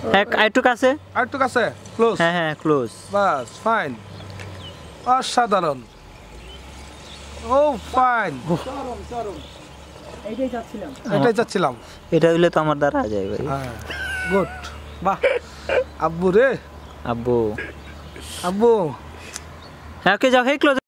close হ্যাঁ হ্যাঁ close বাস fine অসাধারণ ও ফাইন এটাই যাচ্ছিলাম এটাই এটা হইলে তো আমার দ্বারা যায় ভাই হ্যাঁ গুড বাহ আব্বু রে আব্বু আব্বু হ্যাঁ, ওকে যাও হেই ক্লোজ